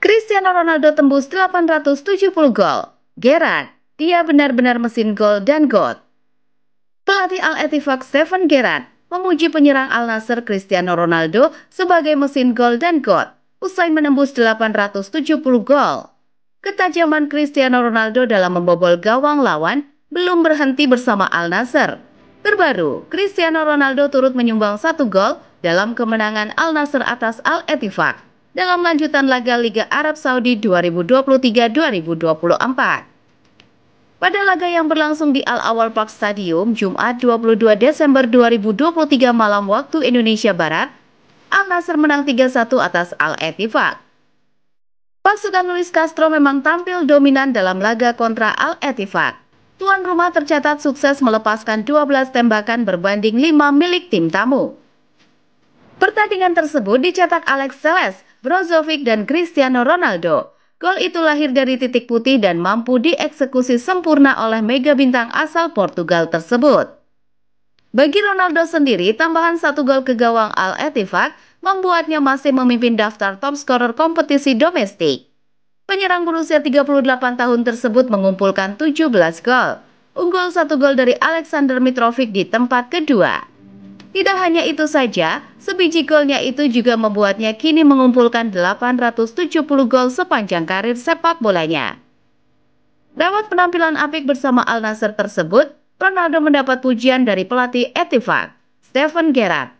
Cristiano Ronaldo tembus 870 gol. Gerard, dia benar-benar mesin gol dan god. Pelatih al etifak Stephen Gerard memuji penyerang Al-Nasr Cristiano Ronaldo sebagai mesin gol dan god usai menembus 870 gol. Ketajaman Cristiano Ronaldo dalam membobol gawang lawan belum berhenti bersama Al-Nasr. Terbaru, Cristiano Ronaldo turut menyumbang satu gol dalam kemenangan Al-Nasr atas Al-Ettifaq dalam lanjutan laga Liga Arab Saudi 2023-2024. Pada laga yang berlangsung di Al Awal Park Stadium Jumat 22 Desember 2023 malam waktu Indonesia Barat, Al Nasr menang 3-1 atas Al Ettifaq. Pasukan Luis Castro memang tampil dominan dalam laga kontra Al Ettifaq. Tuan rumah tercatat sukses melepaskan 12 tembakan berbanding 5 milik tim tamu. Pertandingan tersebut dicetak Alex Seles, Brozovic, dan Cristiano Ronaldo. Gol itu lahir dari titik putih dan mampu dieksekusi sempurna oleh mega bintang asal Portugal tersebut. Bagi Ronaldo sendiri, tambahan satu gol ke gawang Al Ettifaq membuatnya masih memimpin daftar top scorer kompetisi domestik. Penyerang berusia 38 tahun tersebut mengumpulkan 17 gol, unggul satu gol dari Alexander Mitrovic di tempat kedua. Tidak hanya itu saja, sebiji golnya itu juga membuatnya kini mengumpulkan 870 gol sepanjang karir sepak bolanya. Lewat penampilan apik bersama Al Nassr tersebut, Ronaldo mendapat pujian dari pelatih Etifak, Steven Gerrard.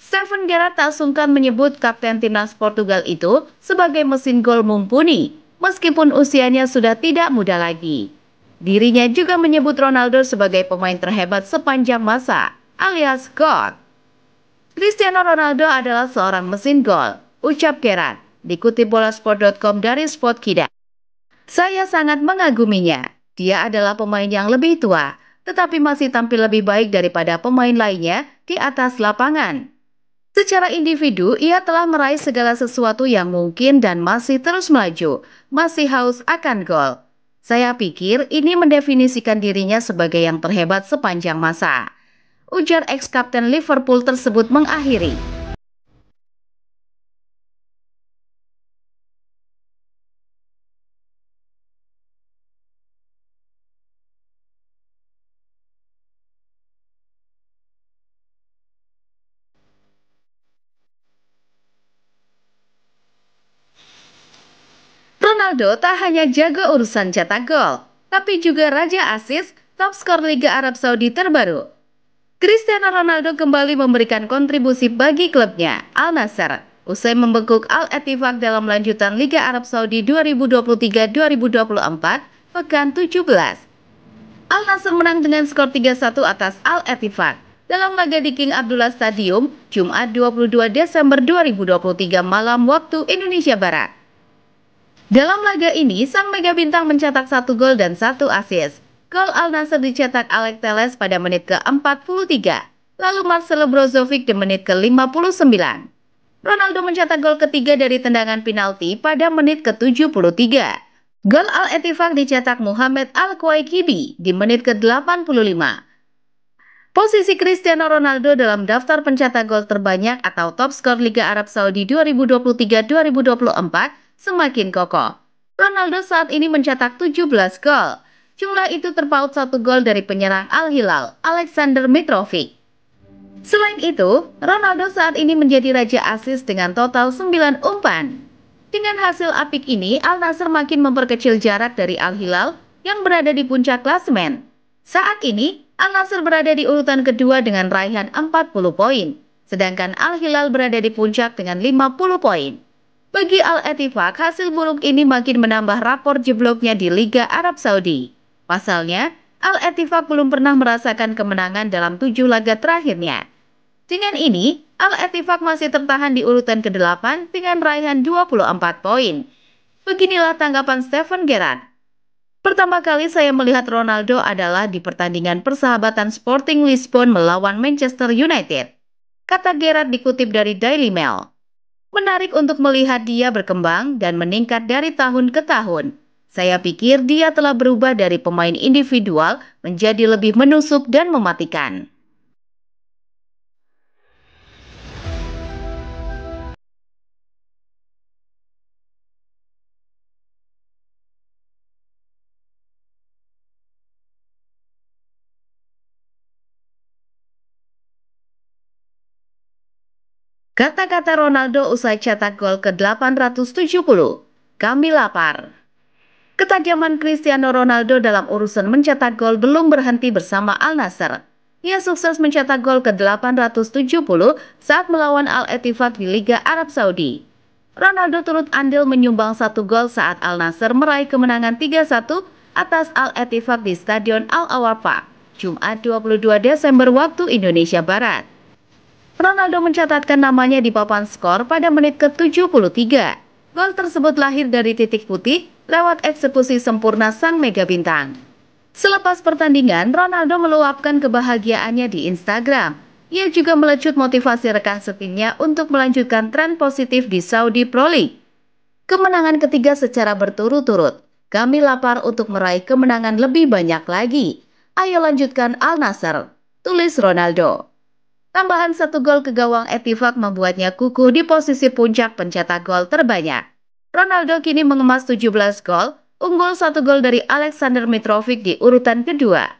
Steven Gerrard tak sungkan menyebut kapten timnas Portugal itu sebagai mesin gol mumpuni, meskipun usianya sudah tidak muda lagi. Dirinya juga menyebut Ronaldo sebagai pemain terhebat sepanjang masa alias God. Cristiano Ronaldo adalah seorang mesin gol, ucap Gerard, dikutip bolasport.com dari Sport Kida. Saya sangat mengaguminya. Dia adalah pemain yang lebih tua, tetapi masih tampil lebih baik daripada pemain lainnya di atas lapangan. Secara individu, ia telah meraih segala sesuatu yang mungkin dan masih terus melaju, masih haus akan gol. Saya pikir ini mendefinisikan dirinya sebagai yang terhebat sepanjang masa ujar ex-kapten Liverpool tersebut mengakhiri. Ronaldo tak hanya jago urusan cetak gol, tapi juga raja asis top skor Liga Arab Saudi terbaru. Cristiano Ronaldo kembali memberikan kontribusi bagi klubnya, Al Nassr, usai membekuk Al Ettifaq dalam lanjutan Liga Arab Saudi 2023-2024 pekan 17. Al Nassr menang dengan skor 3-1 atas Al Ettifaq dalam laga di King Abdullah Stadium Jumat 22 Desember 2023 malam waktu Indonesia Barat. Dalam laga ini, sang mega bintang mencetak satu gol dan satu assist. Gol al Nasser dicetak Alex Teles pada menit ke-43, lalu Marcelo Brozovic di menit ke-59. Ronaldo mencetak gol ketiga dari tendangan penalti pada menit ke-73. Gol Al-Etifak dicetak Muhammad Al-Kwaikibi di menit ke-85. Posisi Cristiano Ronaldo dalam daftar pencetak gol terbanyak atau top skor Liga Arab Saudi 2023-2024 semakin kokoh. Ronaldo saat ini mencetak 17 gol, Jumlah itu terpaut satu gol dari penyerang Al-Hilal, Alexander Mitrovic. Selain itu, Ronaldo saat ini menjadi raja asis dengan total 9 umpan. Dengan hasil apik ini, Al-Nasr makin memperkecil jarak dari Al-Hilal yang berada di puncak klasemen. Saat ini, Al-Nasr berada di urutan kedua dengan raihan 40 poin, sedangkan Al-Hilal berada di puncak dengan 50 poin. Bagi Al-Etifak, hasil buruk ini makin menambah rapor jebloknya di Liga Arab Saudi. Pasalnya, Al-Etifak belum pernah merasakan kemenangan dalam tujuh laga terakhirnya. Dengan ini, Al-Etifak masih tertahan di urutan ke-8 dengan raihan 24 poin. Beginilah tanggapan Stephen Gerrard. Pertama kali saya melihat Ronaldo adalah di pertandingan persahabatan Sporting Lisbon melawan Manchester United. Kata Gerrard dikutip dari Daily Mail. Menarik untuk melihat dia berkembang dan meningkat dari tahun ke tahun. Saya pikir dia telah berubah dari pemain individual menjadi lebih menusuk dan mematikan. Kata-kata Ronaldo usai cetak gol ke-870. Kami lapar. Ketajaman Cristiano Ronaldo dalam urusan mencetak gol belum berhenti bersama Al Nassr. Ia sukses mencetak gol ke-870 saat melawan Al Etifat di Liga Arab Saudi. Ronaldo turut andil menyumbang satu gol saat Al Nassr meraih kemenangan 3-1 atas Al Etifat di Stadion Al Awafa, Jumat 22 Desember waktu Indonesia Barat. Ronaldo mencatatkan namanya di papan skor pada menit ke-73. Gol tersebut lahir dari titik putih lewat eksekusi sempurna sang mega bintang. Selepas pertandingan, Ronaldo meluapkan kebahagiaannya di Instagram. Ia juga melecut motivasi rekan setimnya untuk melanjutkan tren positif di Saudi Pro League. Kemenangan ketiga secara berturut-turut. Kami lapar untuk meraih kemenangan lebih banyak lagi. Ayo lanjutkan Al Nasser, tulis Ronaldo. Tambahan satu gol ke gawang Etifak membuatnya kukuh di posisi puncak pencetak gol terbanyak. Ronaldo kini mengemas 17 gol, unggul satu gol dari Alexander Mitrovic di urutan kedua.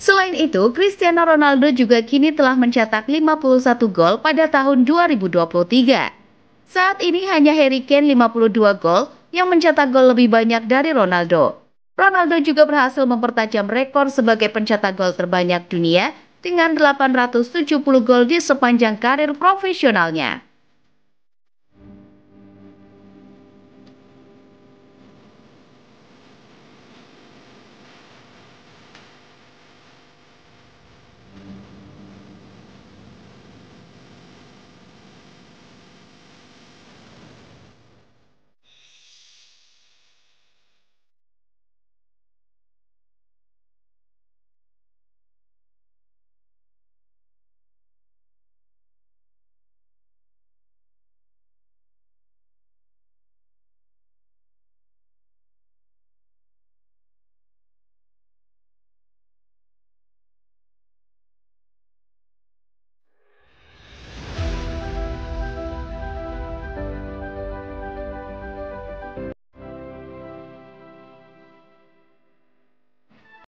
Selain itu, Cristiano Ronaldo juga kini telah mencetak 51 gol pada tahun 2023. Saat ini hanya Harry Kane 52 gol yang mencetak gol lebih banyak dari Ronaldo. Ronaldo juga berhasil mempertajam rekor sebagai pencetak gol terbanyak dunia dengan 870 gol di sepanjang karir profesionalnya.